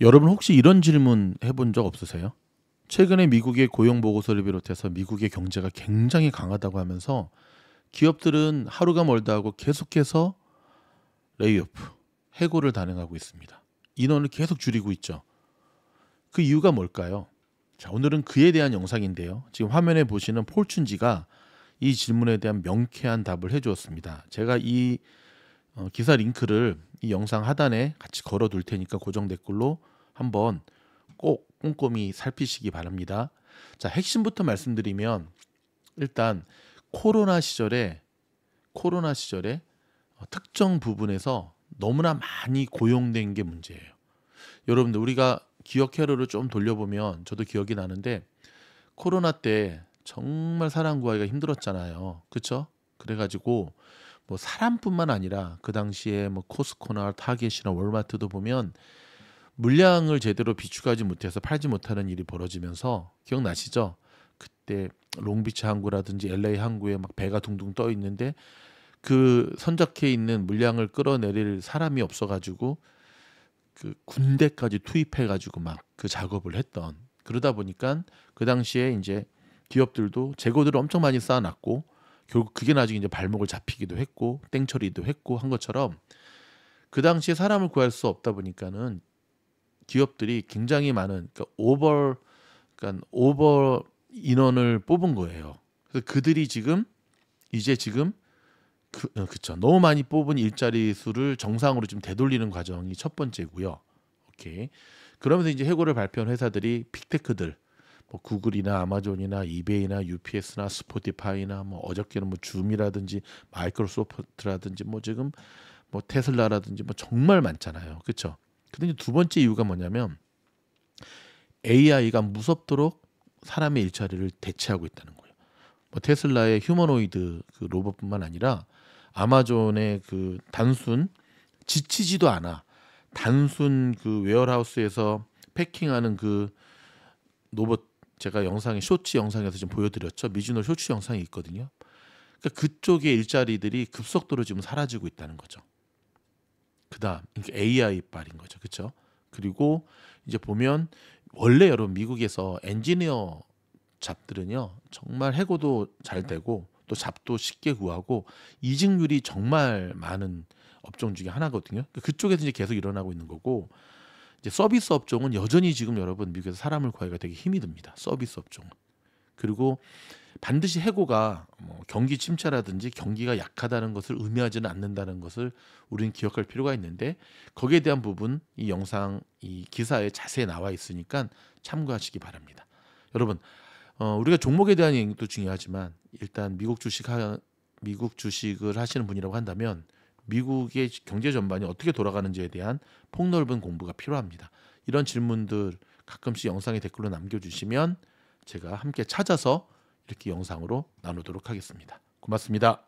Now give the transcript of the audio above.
여러분 혹시 이런 질문 해본 적 없으세요? 최근에 미국의 고용 보고서를 비롯해서 미국의 경제가 굉장히 강하다고 하면서 기업들은 하루가 멀다 하고 계속해서 레이오프, 해고를 단행하고 있습니다. 인원을 계속 줄이고 있죠. 그 이유가 뭘까요? 자, 오늘은 그에 대한 영상인데요. 지금 화면에 보시는 폴춘지가 이 질문에 대한 명쾌한 답을 해 주었습니다. 제가 이 어, 기사 링크를 이 영상 하단에 같이 걸어둘 테니까 고정 댓글로 한번 꼭 꼼꼼히 살피시기 바랍니다. 자 핵심부터 말씀드리면 일단 코로나 시절에 코로나 시절에 어, 특정 부분에서 너무나 많이 고용된 게 문제예요. 여러분들 우리가 기억 회로를 좀 돌려보면 저도 기억이 나는데 코로나 때 정말 사람 구하기가 힘들었잖아요. 그렇죠? 그래가지고 뭐 사람뿐만 아니라 그 당시에 뭐 코스코나 타겟이나 월마트도 보면 물량을 제대로 비축하지 못해서 팔지 못하는 일이 벌어지면서 기억나시죠? 그때 롱비치 항구라든지 LA 항구에 막 배가 둥둥 떠 있는데 그 선적해 있는 물량을 끌어내릴 사람이 없어가지고 그 군대까지 투입해가지고 막 그 작업을 했던 그러다 보니까 그 당시에 이제 기업들도 재고들을 엄청 많이 쌓아놨고 결국 그게 나중에 이제 발목을 잡히기도 했고 땡처리도 했고 한 것처럼 그 당시에 사람을 구할 수 없다 보니까는 기업들이 굉장히 많은 그러니까 오버 그러니까 오버 인원을 뽑은 거예요. 그래서 그들이 지금 이제 지금 그, 어, 그쵸 너무 많이 뽑은 일자리 수를 정상으로 좀 되돌리는 과정이 첫 번째고요. 오케이. 그러면서 이제 해고를 발표한 회사들이 빅테크들 뭐 구글이나 아마존이나 이베이나 UPS나 스포티파이나 뭐 어저께는 뭐 줌이라든지 마이크로소프트라든지 뭐 지금 뭐 테슬라라든지 뭐 정말 많잖아요. 그렇죠? 근데 두 번째 이유가 뭐냐면 AI가 무섭도록 사람의 일자리를 대체하고 있다는 거예요. 뭐 테슬라의 휴머노이드 그 로봇뿐만 아니라 아마존의 그 단순 지치지도 않아 단순 그 웨어하우스에서 패킹하는 그 로봇 제가 영상에 쇼츠 영상에서 좀 보여드렸죠. 미주노 쇼츠 영상이 있거든요. 그러니까 그쪽의 일자리들이 급속도로 지금 사라지고 있다는 거죠. 그다음 AI 발인 거죠, 그렇죠? 그리고 이제 보면 원래 여러분 미국에서 엔지니어 잡들은요 정말 해고도 잘 되고 또 잡도 쉽게 구하고 이직률이 정말 많은 업종 중에 하나거든요. 그러니까 그쪽에서 이제 계속 일어나고 있는 거고 서비스 업종은 여전히 지금 여러분 미국에서 사람을 구하기가 되게 힘이 듭니다. 서비스 업종 그리고 반드시 해고가 뭐 경기 침체라든지 경기가 약하다는 것을 의미하지는 않는다는 것을 우리는 기억할 필요가 있는데 거기에 대한 부분 이 영상 이 기사에 자세히 나와 있으니까 참고하시기 바랍니다. 여러분 어, 우리가 종목에 대한 얘기도 중요하지만 일단 미국 주식 하, 미국 주식을 하시는 분이라고 한다면 미국의 경제 전반이 어떻게 돌아가는지에 대한 폭넓은 공부가 필요합니다. 이런 질문들 가끔씩 영상에 댓글로 남겨주시면 제가 함께 찾아서 이렇게 영상으로 나누도록 하겠습니다. 고맙습니다.